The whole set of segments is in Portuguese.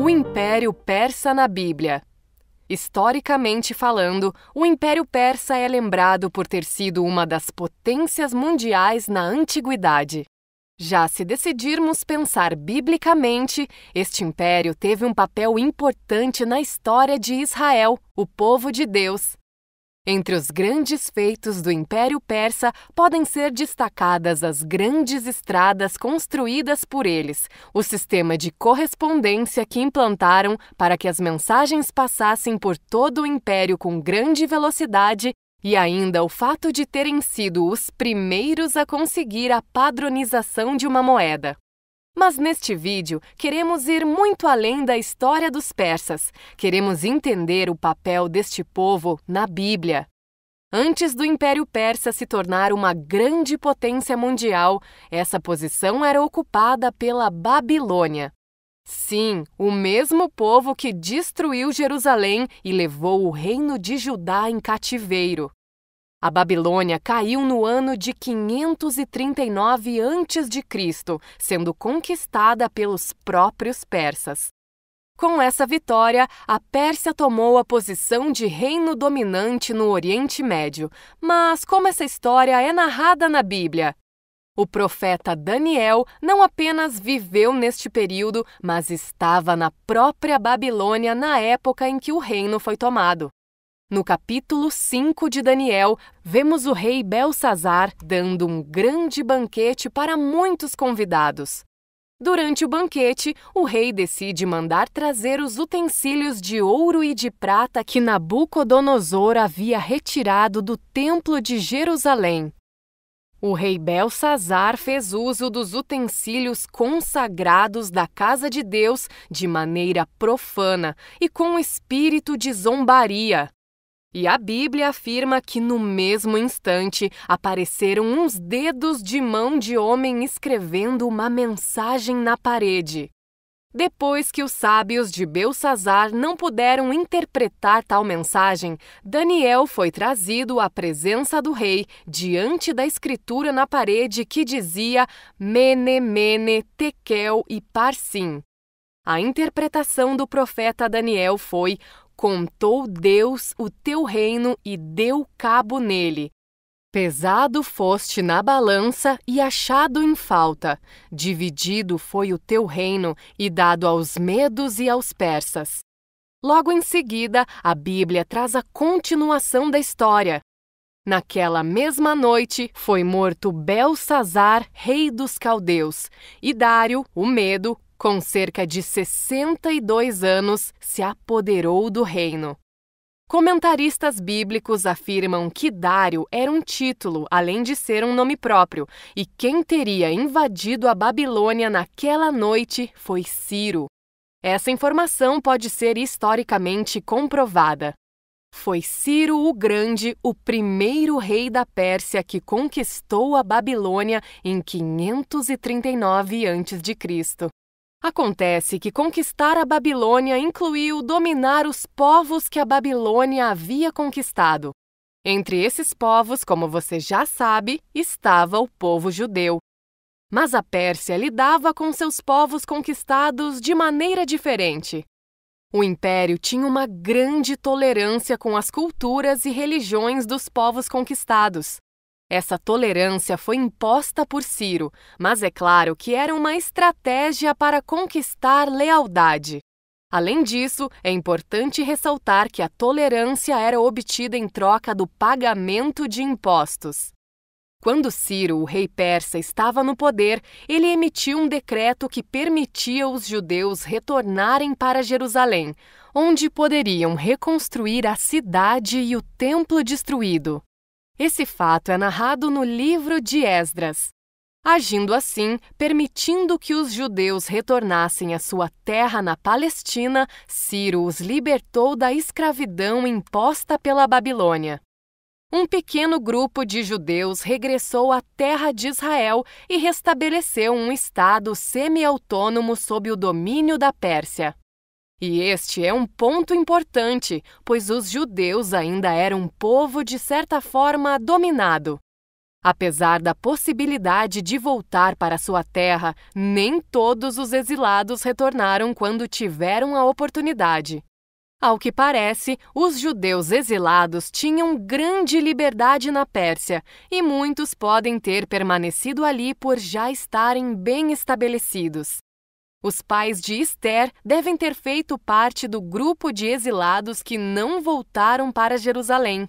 O Império Persa na Bíblia. Historicamente falando, o Império Persa é lembrado por ter sido uma das potências mundiais na antiguidade. Já se decidirmos pensar biblicamente, este império teve um papel importante na história de Israel, o povo de Deus, entre os grandes feitos do Império Persa podem ser destacadas as grandes estradas construídas por eles, o sistema de correspondência que implantaram para que as mensagens passassem por todo o império com grande velocidade e ainda o fato de terem sido os primeiros a conseguir a padronização de uma moeda. Mas neste vídeo, queremos ir muito além da história dos persas. Queremos entender o papel deste povo na Bíblia. Antes do Império Persa se tornar uma grande potência mundial, essa posição era ocupada pela Babilônia. Sim, o mesmo povo que destruiu Jerusalém e levou o reino de Judá em cativeiro. A Babilônia caiu no ano de 539 a.C., sendo conquistada pelos próprios persas. Com essa vitória, a Pérsia tomou a posição de reino dominante no Oriente Médio. Mas como essa história é narrada na Bíblia? O profeta Daniel não apenas viveu neste período, mas estava na própria Babilônia na época em que o reino foi tomado. No capítulo 5 de Daniel, vemos o rei Belsazar dando um grande banquete para muitos convidados. Durante o banquete, o rei decide mandar trazer os utensílios de ouro e de prata que Nabucodonosor havia retirado do Templo de Jerusalém. O rei Belsazar fez uso dos utensílios consagrados da casa de Deus de maneira profana e com espírito de zombaria. E a Bíblia afirma que no mesmo instante apareceram uns dedos de mão de homem escrevendo uma mensagem na parede. Depois que os sábios de Belsazar não puderam interpretar tal mensagem, Daniel foi trazido à presença do rei diante da escritura na parede que dizia Mene, Mene, Tekel e Parsim. A interpretação do profeta Daniel foi: contou Deus o teu reino e deu cabo nele. Pesado foste na balança e achado em falta. Dividido foi o teu reino e dado aos medos e aos persas. Logo em seguida, a Bíblia traz a continuação da história. Naquela mesma noite foi morto Belsazar, rei dos caldeus, e Dário, o Medo, com cerca de 62 anos, se apoderou do reino. Comentaristas bíblicos afirmam que Dário era um título, além de ser um nome próprio, e quem teria invadido a Babilônia naquela noite foi Ciro. Essa informação pode ser historicamente comprovada. Foi Ciro o Grande, o primeiro rei da Pérsia que conquistou a Babilônia em 539 a.C. Acontece que conquistar a Babilônia incluiu dominar os povos que a Babilônia havia conquistado. Entre esses povos, como você já sabe, estava o povo judeu. Mas a Pérsia lidava com seus povos conquistados de maneira diferente. O império tinha uma grande tolerância com as culturas e religiões dos povos conquistados. Essa tolerância foi imposta por Ciro, mas é claro que era uma estratégia para conquistar lealdade. Além disso, é importante ressaltar que a tolerância era obtida em troca do pagamento de impostos. Quando Ciro, o rei persa, estava no poder, ele emitiu um decreto que permitia os judeus retornarem para Jerusalém, onde poderiam reconstruir a cidade e o templo destruído. Esse fato é narrado no livro de Esdras. Agindo assim, permitindo que os judeus retornassem à sua terra na Palestina, Ciro os libertou da escravidão imposta pela Babilônia. Um pequeno grupo de judeus regressou à terra de Israel e restabeleceu um estado semi-autônomo sob o domínio da Pérsia. E este é um ponto importante, pois os judeus ainda eram um povo de certa forma dominado. Apesar da possibilidade de voltar para sua terra, nem todos os exilados retornaram quando tiveram a oportunidade. Ao que parece, os judeus exilados tinham grande liberdade na Pérsia e muitos podem ter permanecido ali por já estarem bem estabelecidos. Os pais de Esther devem ter feito parte do grupo de exilados que não voltaram para Jerusalém.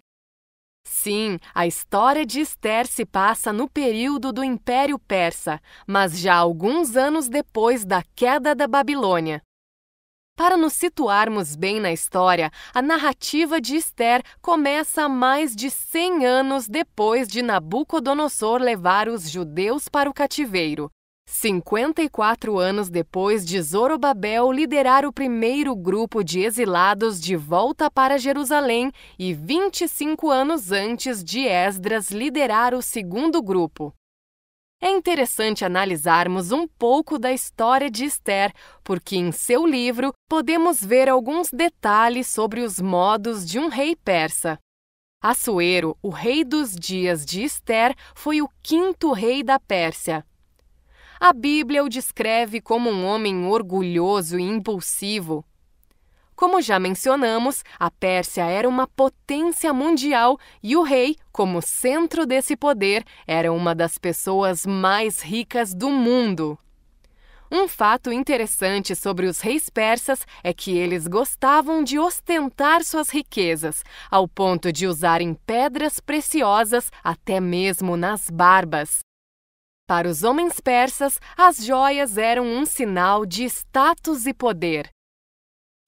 Sim, a história de Esther se passa no período do Império Persa, mas já alguns anos depois da queda da Babilônia. Para nos situarmos bem na história, a narrativa de Esther começa mais de 100 anos depois de Nabucodonosor levar os judeus para o cativeiro. 54 anos depois de Zorobabel liderar o primeiro grupo de exilados de volta para Jerusalém e 25 anos antes de Esdras liderar o segundo grupo. É interessante analisarmos um pouco da história de Esther, porque em seu livro podemos ver alguns detalhes sobre os modos de um rei persa. Assuero, o rei dos dias de Esther, foi o quinto rei da Pérsia. A Bíblia o descreve como um homem orgulhoso e impulsivo. Como já mencionamos, a Pérsia era uma potência mundial e o rei, como centro desse poder, era uma das pessoas mais ricas do mundo. Um fato interessante sobre os reis persas é que eles gostavam de ostentar suas riquezas, ao ponto de usarem pedras preciosas até mesmo nas barbas. Para os homens persas, as joias eram um sinal de status e poder.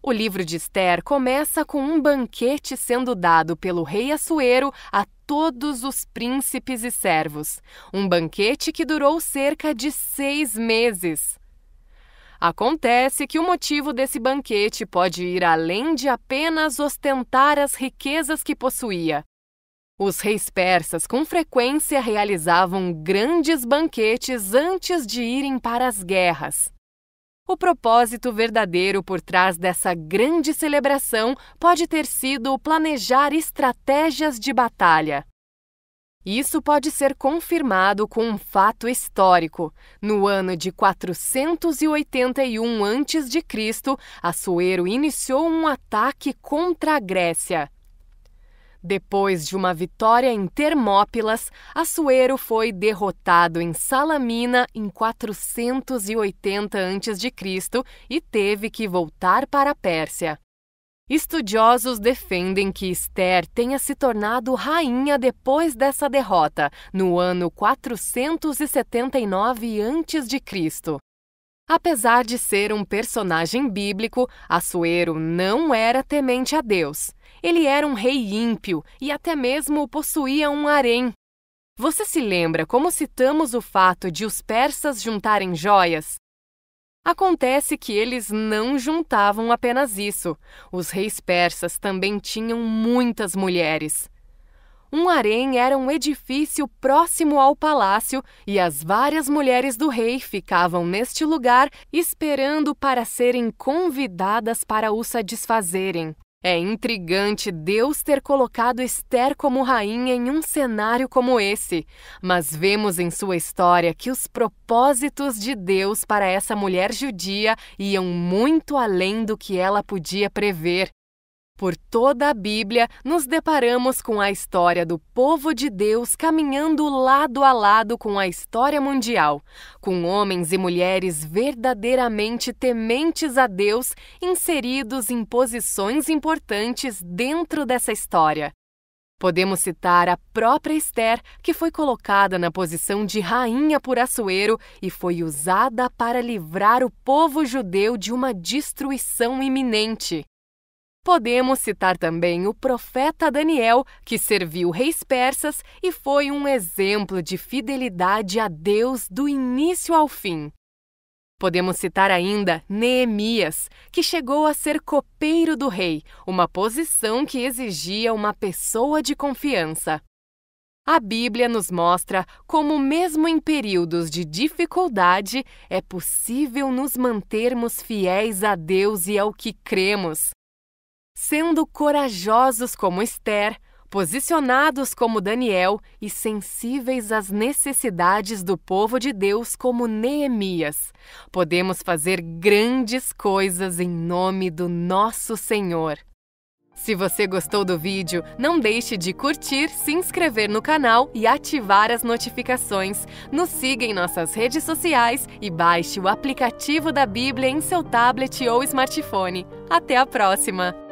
O livro de Esther começa com um banquete sendo dado pelo rei Assuero a todos os príncipes e servos. Um banquete que durou cerca de seis meses. Acontece que o motivo desse banquete pode ir além de apenas ostentar as riquezas que possuía. Os reis persas com frequência realizavam grandes banquetes antes de irem para as guerras. O propósito verdadeiro por trás dessa grande celebração pode ter sido planejar estratégias de batalha. Isso pode ser confirmado com um fato histórico. No ano de 481 a.C., Assuero iniciou um ataque contra a Grécia. Depois de uma vitória em Termópilas, Assuero foi derrotado em Salamina em 480 a.C. e teve que voltar para a Pérsia. Estudiosos defendem que Esther tenha se tornado rainha depois dessa derrota, no ano 479 a.C. Apesar de ser um personagem bíblico, Assuero não era temente a Deus. Ele era um rei ímpio e até mesmo possuía um harém. Você se lembra como citamos o fato de os persas juntarem joias? Acontece que eles não juntavam apenas isso. Os reis persas também tinham muitas mulheres. Um harém era um edifício próximo ao palácio e as várias mulheres do rei ficavam neste lugar esperando para serem convidadas para o satisfazerem. É intrigante Deus ter colocado Esther como rainha em um cenário como esse, mas vemos em sua história que os propósitos de Deus para essa mulher judia iam muito além do que ela podia prever. Por toda a Bíblia, nos deparamos com a história do povo de Deus caminhando lado a lado com a história mundial, com homens e mulheres verdadeiramente tementes a Deus inseridos em posições importantes dentro dessa história. Podemos citar a própria Esther, que foi colocada na posição de rainha por Assuero e foi usada para livrar o povo judeu de uma destruição iminente. Podemos citar também o profeta Daniel, que serviu reis persas e foi um exemplo de fidelidade a Deus do início ao fim. Podemos citar ainda Neemias, que chegou a ser copeiro do rei, uma posição que exigia uma pessoa de confiança. A Bíblia nos mostra como, mesmo em períodos de dificuldade, é possível nos mantermos fiéis a Deus e ao que cremos. Sendo corajosos como Esther, posicionados como Daniel e sensíveis às necessidades do povo de Deus como Neemias, podemos fazer grandes coisas em nome do nosso Senhor. Se você gostou do vídeo, não deixe de curtir, se inscrever no canal e ativar as notificações. Nos siga em nossas redes sociais e baixe o aplicativo da Bíblia em seu tablet ou smartphone. Até a próxima!